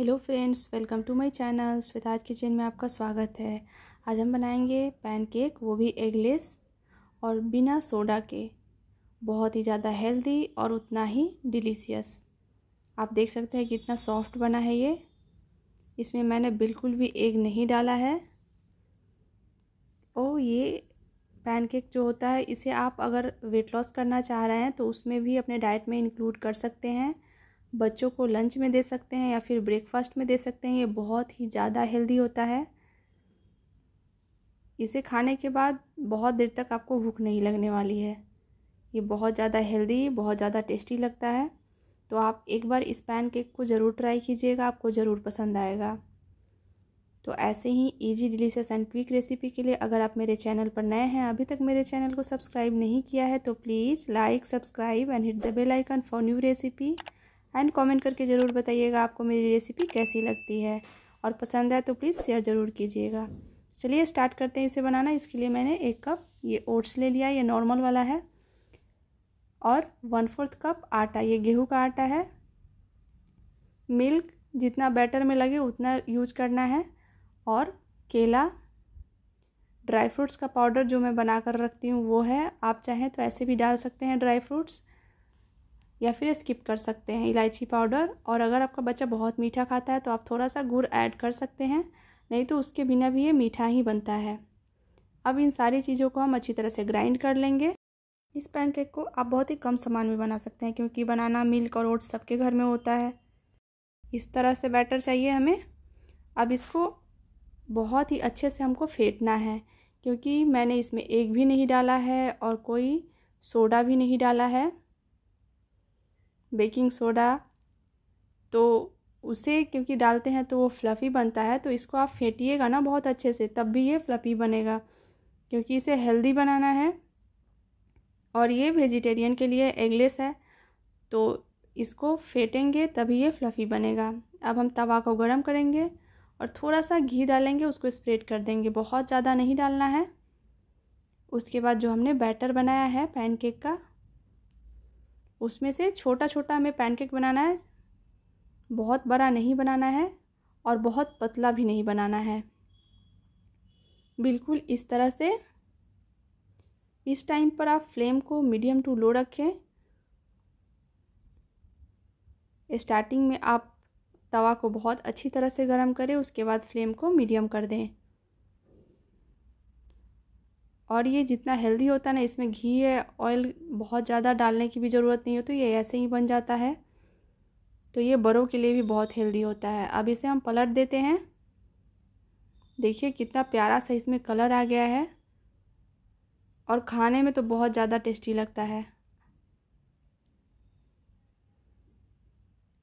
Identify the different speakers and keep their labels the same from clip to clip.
Speaker 1: hello friends welcome to my channel Shweta's kitchen में आपका स्वागत है आज हम बनाएंगे पैनकेक वो भी एगलेस और बिना सोडा के बहुत ही ज़्यादा हेल्दी और उतना ही डिलीशियस आप देख सकते हैं कितना सॉफ्ट बना है ये इसमें मैंने बिल्कुल भी एग नहीं डाला है ओ ये पैनकेक जो होता है इसे आप अगर वेट लॉस करना चाह रहे हैं तो उसमें भी अपने डाइट में इंक्लूड कर सकते हैं बच्चों को लंच में दे सकते हैं या फिर ब्रेकफास्ट में दे सकते हैं ये बहुत ही ज़्यादा हेल्दी होता है इसे खाने के बाद बहुत देर तक आपको भूख नहीं लगने वाली है ये बहुत ज़्यादा हेल्दी बहुत ज़्यादा टेस्टी लगता है तो आप एक बार इस पैन केक को ज़रूर ट्राई कीजिएगा आपको ज़रूर पसंद आएगा तो ऐसे ही easy delicious and quick recipe के लिए अगर आप मेरे चैनल पर नए हैं अभी तक मेरे चैनल को सब्सक्राइब नहीं किया है तो please like subscribe and hit the bell icon for new recipe and comment करके ज़रूर बताइएगा आपको मेरी रेसिपी कैसी लगती है और पसंद है तो प्लीज़ शेयर ज़रूर कीजिएगा चलिए स्टार्ट करते हैं इसे बनाना इसके लिए मैंने एक कप ये ओट्स ले लिया ये नॉर्मल वाला है और वन फोर्थ कप आटा ये गेहूं का आटा है मिल्क जितना बैटर में लगे उतना यूज करना है और केला ड्राई फ्रूट्स का पाउडर जो मैं बना कर रखती हूँ वो है आप चाहें तो ऐसे भी डाल सकते हैं ड्राई फ्रूट्स या फिर स्किप कर सकते हैं इलायची पाउडर और अगर आपका बच्चा बहुत मीठा खाता है तो आप थोड़ा सा गुड़ ऐड कर सकते हैं नहीं तो उसके बिना भी ये मीठा ही बनता है अब इन सारी चीज़ों को हम अच्छी तरह से ग्राइंड कर लेंगे इस पैनकेक को आप बहुत ही कम सामान में बना सकते हैं क्योंकि बनाना मिल्क और ओट्स सबके घर में होता है इस तरह से बैटर चाहिए हमें अब इसको बहुत ही अच्छे से हमको फेंटना है क्योंकि मैंने इसमें एग भी नहीं डाला है और कोई सोडा भी नहीं डाला है बेकिंग सोडा तो उसे क्योंकि डालते हैं तो वो फ्लफ़ी बनता है तो इसको आप फेंटिएगा ना बहुत अच्छे से तब भी ये फ्लफ़ी बनेगा क्योंकि इसे हेल्दी बनाना है और ये वेजिटेरियन के लिए एगलेस है तो इसको फेंटेंगे तभी ये फ्लफ़ी बनेगा अब हम तवा को गर्म करेंगे और थोड़ा सा घी डालेंगे उसको स्प्रेड कर देंगे बहुत ज़्यादा नहीं डालना है उसके बाद जो हमने बैटर बनाया है पैनकेक का उसमें से छोटा छोटा हमें पैनकेक बनाना है बहुत बड़ा नहीं बनाना है और बहुत पतला भी नहीं बनाना है बिल्कुल इस तरह से इस टाइम पर आप फ्लेम को मीडियम टू लो रखें स्टार्टिंग में आप तवा को बहुत अच्छी तरह से गर्म करें उसके बाद फ्लेम को मीडियम कर दें और ये जितना हेल्दी होता है ना इसमें घी है ऑयल बहुत ज़्यादा डालने की भी ज़रूरत नहीं होती तो ये ऐसे ही बन जाता है तो ये बड़ों के लिए भी बहुत हेल्दी होता है अब इसे हम पलट देते हैं देखिए कितना प्यारा सा इसमें कलर आ गया है और खाने में तो बहुत ज़्यादा टेस्टी लगता है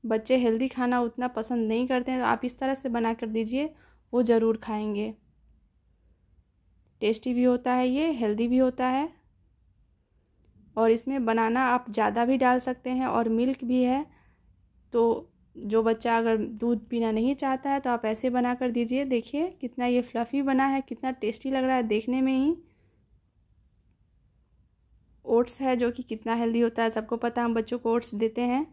Speaker 1: बच्चे हेल्दी खाना उतना पसंद नहीं करते हैं तो आप इस तरह से बना कर दीजिए वो ज़रूर खाएंगे टेस्टी भी होता है ये हेल्दी भी होता है और इसमें बनाना आप ज़्यादा भी डाल सकते हैं और मिल्क भी है तो जो बच्चा अगर दूध पीना नहीं चाहता है तो आप ऐसे बना कर दीजिए देखिए कितना ये फ्लफ़ी बना है कितना टेस्टी लग रहा है देखने में ही ओट्स है जो कि कितना हेल्दी होता है सबको पता है हम बच्चों को ओट्स देते हैं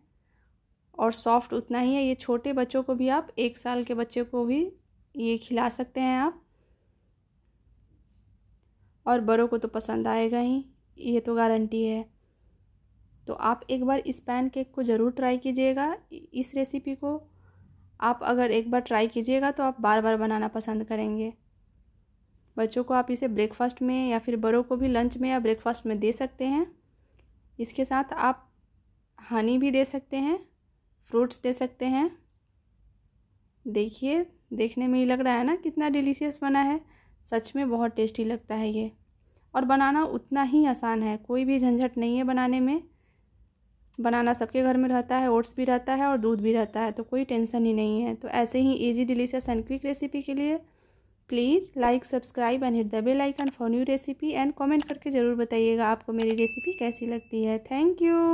Speaker 1: और सॉफ्ट उतना ही है ये छोटे बच्चों को भी आप एक साल के बच्चे को भी ये खिला सकते हैं आप और बड़ों को तो पसंद आएगा ही ये तो गारंटी है तो आप एक बार इस पैन केक को ज़रूर ट्राई कीजिएगा इस रेसिपी को आप अगर एक बार ट्राई कीजिएगा तो आप बार बार बनाना पसंद करेंगे बच्चों को आप इसे ब्रेकफास्ट में या फिर बड़ों को भी लंच में या ब्रेकफास्ट में दे सकते हैं इसके साथ आप हनी भी दे सकते हैं फ्रूट्स दे सकते हैं देखिए देखने में ही लग रहा है ना कितना डिलीशियस बना है सच में बहुत टेस्टी लगता है ये और बनाना उतना ही आसान है कोई भी झंझट नहीं है बनाने में बनाना सबके घर में रहता है ओट्स भी रहता है और दूध भी रहता है तो कोई टेंशन ही नहीं है तो ऐसे ही easy delicious and quick recipe के लिए please like subscribe and hit the bell icon for new recipe and comment करके ज़रूर बताइएगा आपको मेरी रेसिपी कैसी लगती है थैंक यू